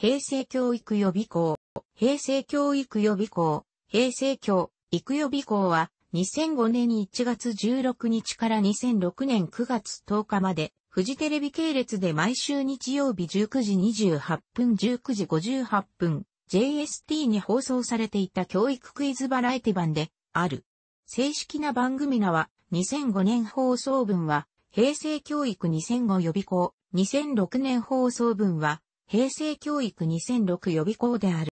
平成教育予備校、平成教育予備校、平成教育予備校は2005年1月16日から2006年9月10日まで、フジテレビ系列で毎週日曜日19時28分19時58分、JST に放送されていた教育クイズバラエティ版で、ある。正式な番組名は、2005年放送分は、平成教育2005予備校、2006年放送分は、平成教育2006予備校である。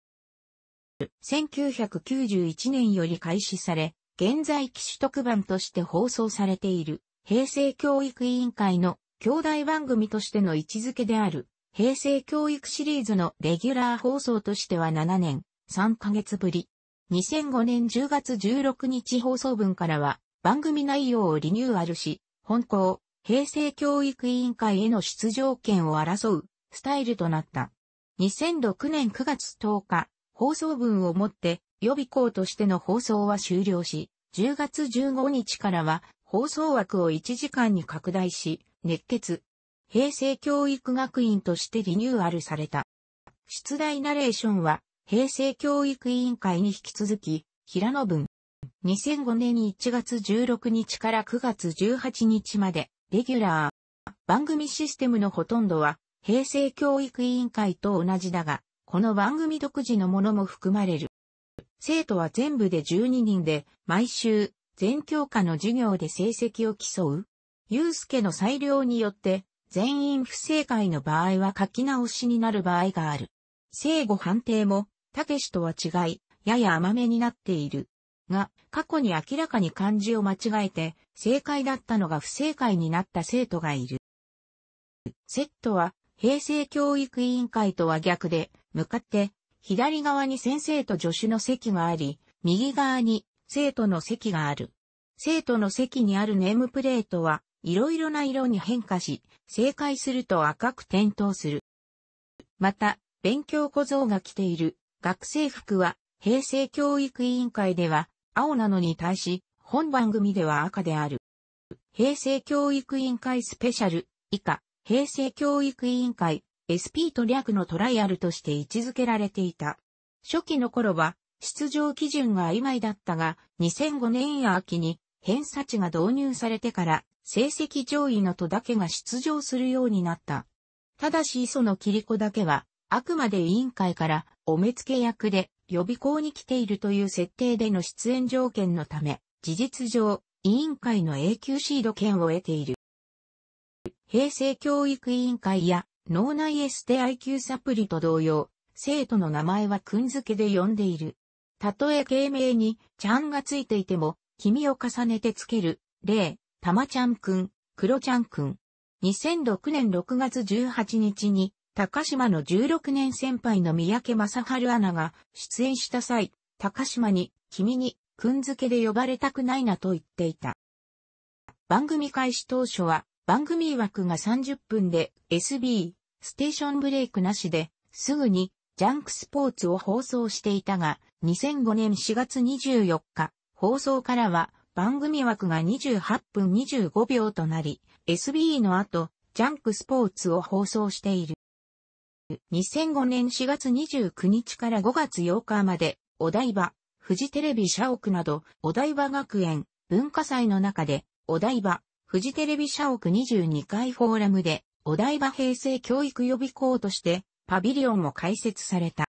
1991年より開始され、現在機種特番として放送されている、平成教育委員会の兄弟番組としての位置づけである、平成教育シリーズのレギュラー放送としては7年3ヶ月ぶり。2005年10月16日放送分からは番組内容をリニューアルし、本校、平成教育委員会への出場権を争うスタイルとなった。2006年9月10日、放送分をもって予備校としての放送は終了し、10月15日からは放送枠を1時間に拡大し、熱血、平成教育学院としてリニューアルされた。出題ナレーションは、平成教育委員会に引き続き、平野文。2005年1月16日から9月18日まで、レギュラー。番組システムのほとんどは、平成教育委員会と同じだが、この番組独自のものも含まれる。生徒は全部で12人で、毎週、全教科の授業で成績を競う。ゆ介の裁量によって、全員不正解の場合は書き直しになる場合がある。正誤判定も、たけしとは違い、やや甘めになっている。が、過去に明らかに漢字を間違えて、正解だったのが不正解になった生徒がいる。セットは、平成教育委員会とは逆で、向かって、左側に先生と助手の席があり、右側に生徒の席がある。生徒の席にあるネームプレートは、いろいろな色に変化し、正解すると赤く点灯する。また、勉強小僧が着ている学生服は、平成教育委員会では青なのに対し、本番組では赤である。平成教育委員会スペシャル以下、平成教育委員会 SP と略のトライアルとして位置づけられていた。初期の頃は出場基準が曖昧だったが2005年秋に偏差値が導入されてから成績上位の都だけが出場するようになった。ただし磯の切子だけはあくまで委員会からお目付け役で予備校に来ているという設定での出演条件のため、事実上、委員会の永久シード権を得ている。平成教育委員会や脳内エステ IQ サプリと同様、生徒の名前はくん付けで呼んでいる。たとえ芸名に、ちゃんがついていても、君を重ねてつける、例、たまちゃんくん、くろちゃんくん。2006年6月18日に、高島の16年先輩の三宅正春アナが出演した際、高島に、君に、くん付けで呼ばれたくないなと言っていた。番組開始当初は、番組枠が30分で SB、ステーションブレイクなしで、すぐにジャンクスポーツを放送していたが、2005年4月24日、放送からは番組枠が28分25秒となり、SB の後、ジャンクスポーツを放送している。2005年4月29日から5月8日まで、お台場、富士テレビ社屋など、お台場学園、文化祭の中で、お台場、フジテレビ社屋22階フォーラムで、お台場平成教育予備校として、パビリオンも開設された。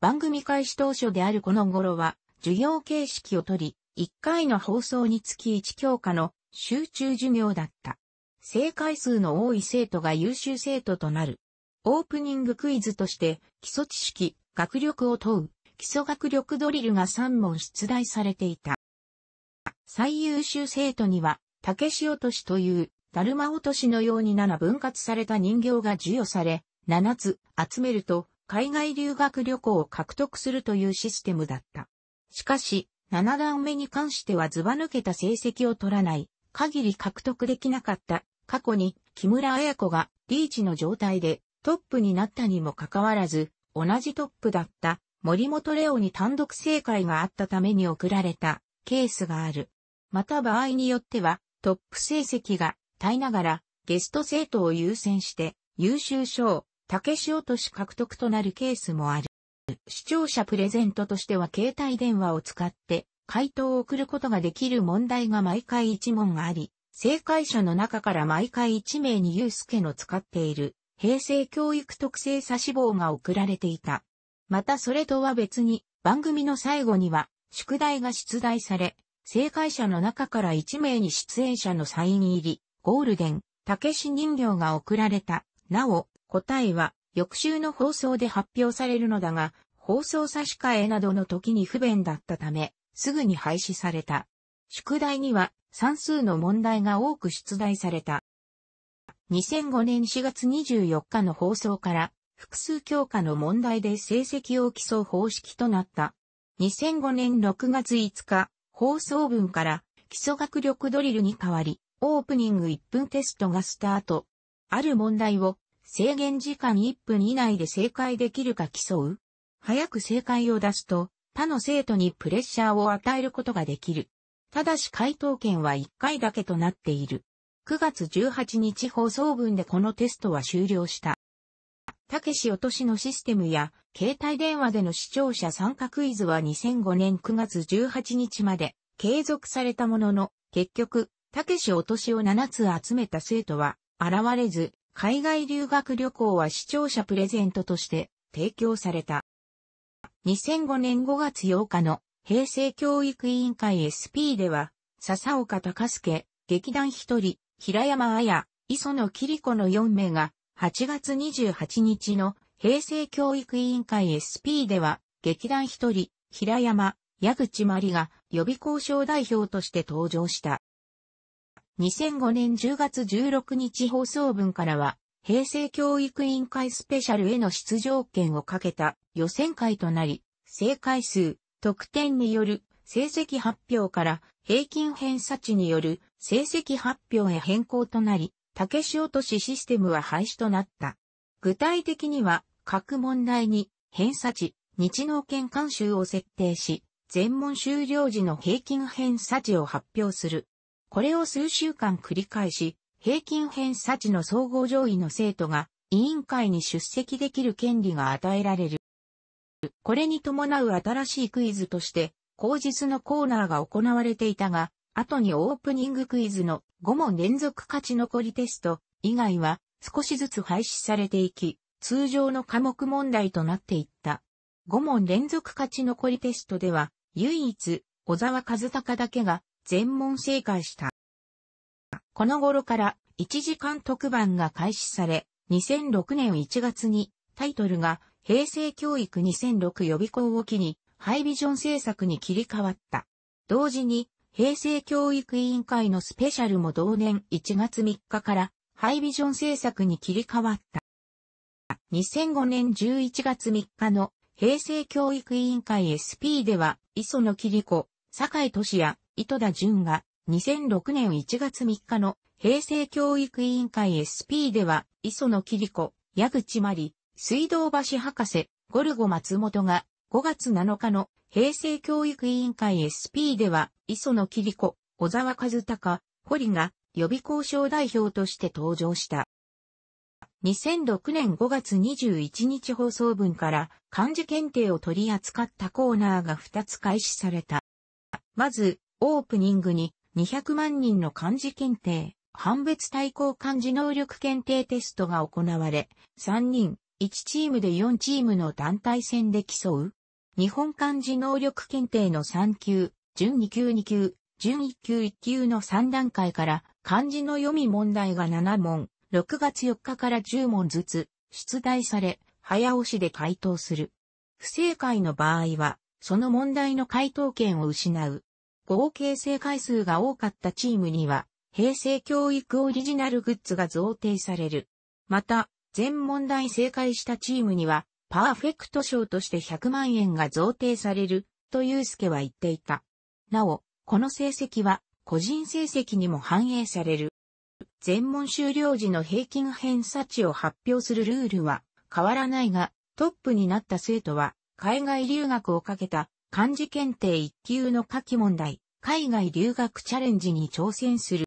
番組開始当初であるこの頃は、授業形式をとり、1回の放送につき1教科の集中授業だった。正解数の多い生徒が優秀生徒となる。オープニングクイズとして、基礎知識、学力を問う、基礎学力ドリルが3問出題されていた。最優秀生徒には、竹し落としという、だるま落としのように7分割された人形が授与され、7つ集めると海外留学旅行を獲得するというシステムだった。しかし、7段目に関してはずば抜けた成績を取らない、限り獲得できなかった。過去に木村彩子がリーチの状態でトップになったにもかかわらず、同じトップだった森本レオに単独正解があったために送られたケースがある。また場合によっては、トップ成績が耐えながらゲスト生徒を優先して優秀賞、竹し落とし獲得となるケースもある。視聴者プレゼントとしては携帯電話を使って回答を送ることができる問題が毎回1問あり、正解者の中から毎回1名にユースケの使っている平成教育特性差し棒が送られていた。またそれとは別に番組の最後には宿題が出題され、正解者の中から1名に出演者のサイン入り、ゴールデン、たけし人形が送られた。なお、答えは、翌週の放送で発表されるのだが、放送差し替えなどの時に不便だったため、すぐに廃止された。宿題には、算数の問題が多く出題された。2005年4月24日の放送から、複数教科の問題で成績を競う方式となった。2005年6月5日、放送文から基礎学力ドリルに変わり、オープニング1分テストがスタート。ある問題を制限時間1分以内で正解できるか競う。早く正解を出すと、他の生徒にプレッシャーを与えることができる。ただし回答権は1回だけとなっている。9月18日放送分でこのテストは終了した。たけし落としのシステムや、携帯電話での視聴者参加クイズは2005年9月18日まで継続されたものの、結局、たけし落としを7つ集めた生徒は現れず、海外留学旅行は視聴者プレゼントとして提供された。2005年5月8日の平成教育委員会 SP では、笹岡隆介、劇団一人、平山綾、磯野キリ子の4名が、8月28日の平成教育委員会 SP では、劇団一人、平山、矢口まりが予備交渉代表として登場した。2005年10月16日放送分からは、平成教育委員会スペシャルへの出場権をかけた予選会となり、正解数、得点による成績発表から平均偏差値による成績発表へ変更となり、竹し落としシステムは廃止となった。具体的には、各問題に、偏差値、日能研監修を設定し、全問終了時の平均偏差値を発表する。これを数週間繰り返し、平均偏差値の総合上位の生徒が委員会に出席できる権利が与えられる。これに伴う新しいクイズとして、後日のコーナーが行われていたが、後にオープニングクイズの5問連続勝ち残りテスト以外は少しずつ廃止されていき、通常の科目問題となっていった。5問連続勝ち残りテストでは、唯一、小沢和孝だけが全問正解した。この頃から1時間特番が開始され、2006年1月にタイトルが平成教育2006予備校を機にハイビジョン制作に切り替わった。同時に平成教育委員会のスペシャルも同年1月3日からハイビジョン制作に切り替わった。2005年11月3日の平成教育委員会 SP では、磯野桐子、坂井俊也、糸田淳が、2006年1月3日の平成教育委員会 SP では、磯野桐子、矢口まり、水道橋博士、ゴルゴ松本が、5月7日の平成教育委員会 SP では、磯野桐子、小沢和隆、堀が予備交渉代表として登場した。2006年5月21日放送分から漢字検定を取り扱ったコーナーが2つ開始された。まず、オープニングに200万人の漢字検定、判別対抗漢字能力検定テストが行われ、3人、1チームで4チームの団体戦で競う日本漢字能力検定の3級、準2級2級、準1級1級の3段階から漢字の読み問題が7問、6月4日から10問ずつ出題され、早押しで回答する。不正解の場合は、その問題の回答権を失う。合計正解数が多かったチームには、平成教育オリジナルグッズが贈呈される。また、全問題正解したチームには、パーフェクト賞として100万円が贈呈される、とユースケは言っていた。なお、この成績は、個人成績にも反映される。全問終了時の平均偏差値を発表するルールは変わらないが、トップになった生徒は、海外留学をかけた漢字検定1級の下記問題、海外留学チャレンジに挑戦する。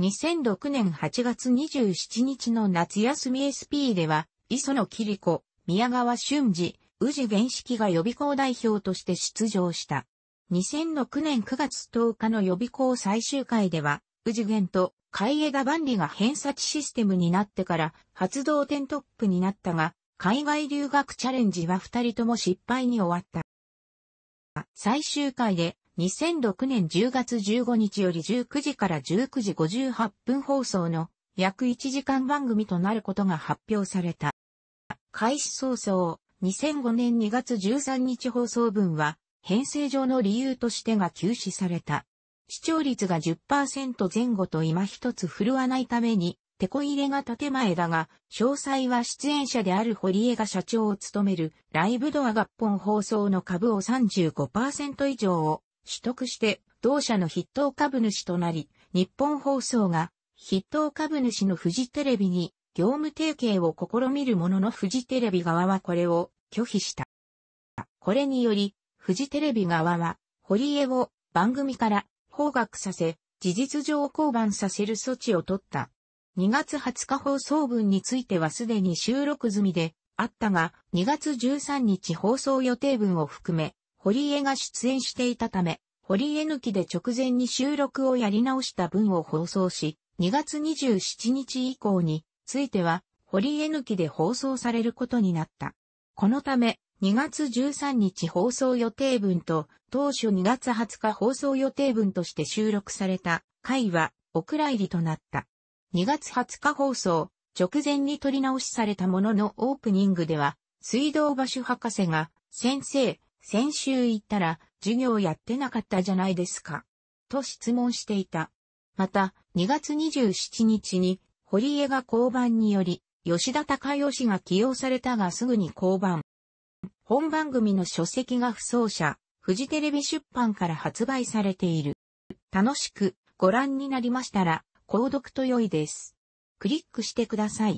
2006年8月27日の夏休み SP では、磯野キリコ、宮川俊二、宇治原式が予備校代表として出場した。2006年9月10日の予備校最終回では、宇治原と海江田万里が偏差値システムになってから発動点トップになったが、海外留学チャレンジは二人とも失敗に終わった。最終回で2006年10月15日より19時から19時58分放送の約1時間番組となることが発表された。開始早々、2005年2月13日放送分は、編成上の理由としてが休止された。視聴率が10%前後と今一つ振るわないために、手こ入れが建前だが、詳細は出演者である堀江が社長を務めるライブドア合本放送の株を35%以上を取得して、同社の筆頭株主となり、日本放送が筆頭株主のフジテレビに業務提携を試みるもののフジテレビ側はこれを拒否した。これにより、フジテレビ側は、堀江を番組から放学させ、事実上降板させる措置を取った。2月20日放送分についてはすでに収録済みであったが、2月13日放送予定分を含め、堀江が出演していたため、堀江抜きで直前に収録をやり直した分を放送し、2月27日以降については、堀江抜きで放送されることになった。このため、2月13日放送予定分と、当初2月20日放送予定分として収録された回は、お蔵入りとなった。2月20日放送、直前に取り直しされたもののオープニングでは、水道橋博士が、先生、先週行ったら、授業やってなかったじゃないですか。と質問していた。また、2月27日に、堀江が降板により、吉田隆義が起用されたがすぐに降板。本番組の書籍が不走者、フジテレビ出版から発売されている。楽しくご覧になりましたら、購読と良いです。クリックしてください。